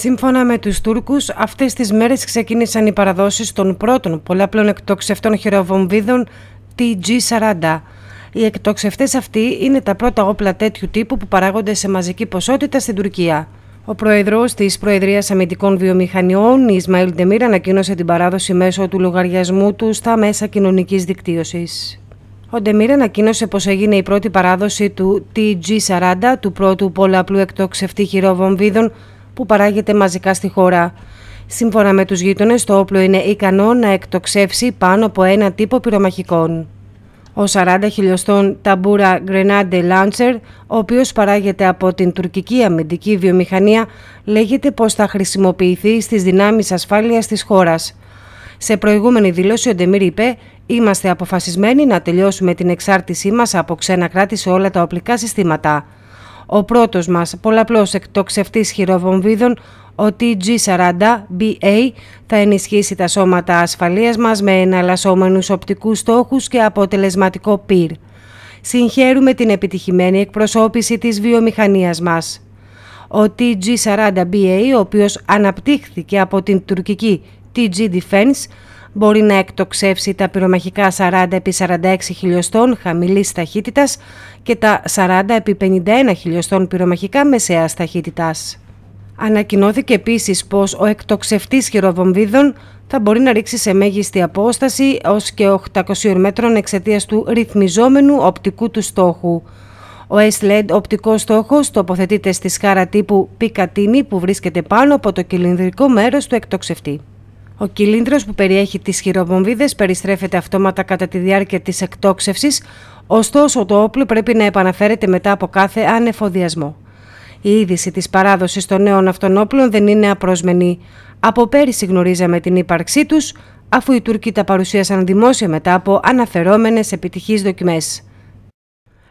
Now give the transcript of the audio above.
Σύμφωνα με τους Τούρκους, αυτές τις μέρες ξεκίνησαν οι παραδόσεις των πρώτων πολλαπλών εκτοξευτών χειροβομβίδων TG40. Οι εκτοξευτέ αυτοί είναι τα πρώτα όπλα τέτοιου τύπου που παράγονται σε μαζική ποσότητα στην Τουρκία. Ο πρόεδρος της Προεδρίας Αμυντικών Βιομηχανιών, Ισμαήλ Ντεμίρ, ανακοίνωσε την παράδοση μέσω του λογαριασμού του στα μέσα κοινωνικής δικτύωσης. Ο Ντεμίρ ανακοίνωσε πως έγινε η πρώτη παράδοση του TG40, του πρώτου πολλαπλού εκτοξευτή χειροβομβίδων που παράγεται μαζικά στη χώρα. Σύμφωνα με τους γείτονες, το όπλο είναι ικανό να εκτοξεύσει πάνω από ένα τύπο πυρομαχικών. Ο 40 χιλιοστών ταμπούρα Grenade Launcher, ο οποίος παράγεται από την τουρκική αμυντική βιομηχανία, λέγεται πως θα χρησιμοποιηθεί στις δυνάμεις ασφάλειας της χώρας. Σε προηγούμενη δήλωση ο Ντεμίρ είπε «Είμαστε αποφασισμένοι να τελειώσουμε την εξάρτησή μας από ξένα κράτη σε όλα τα οπλικά συστήματα». Ο πρώτος μας πολλαπλός εκτοξευτής χειροβομβίδων, ο TG40BA, θα ενισχύσει τα σώματα ασφαλείας μας με εναλλασσόμενους οπτικούς στόχους και αποτελεσματικό πυρ. Συγχαίρουμε την επιτυχημένη εκπροσώπηση της βιομηχανίας μας. Ο TG40BA, ο οποίος αναπτύχθηκε από την τουρκική TG Defense μπορεί να εκτοξεύσει τα πυρομαχικά 40x46 χιλιοστών χαμηλής ταχύτητας και τα 40x51 χιλιοστών πυρομαχικά μεσαίας ταχύτητας. Ανακοινώθηκε επίσης πως ο εκτοξευτής χειροβομβίδων θα μπορεί να ρίξει σε μέγιστη απόσταση ως και 800 μέτρων εξαιτίας του ρυθμιζόμενου οπτικού του στόχου. Ο S-LED οπτικός στόχος τοποθετείται στη σκάρα τύπου Πικατίνη που βρίσκεται πάνω από το κυλινδρικό μέρος του εκτοξευτή. Ο κυλίνδρος που περιέχει τις χειροβομβίδες περιστρέφεται αυτόματα κατά τη διάρκεια της εκτόξευσης, ωστόσο το όπλο πρέπει να επαναφέρεται μετά από κάθε ανεφοδιασμό. Η είδηση της παράδοσης των νέων αυτών όπλων δεν είναι απρόσμενη. Από πέρυσι γνωρίζαμε την ύπαρξή τους, αφού οι Τούρκοι τα παρουσίασαν δημόσια μετά από αναφερόμενες επιτυχείς δοκιμές.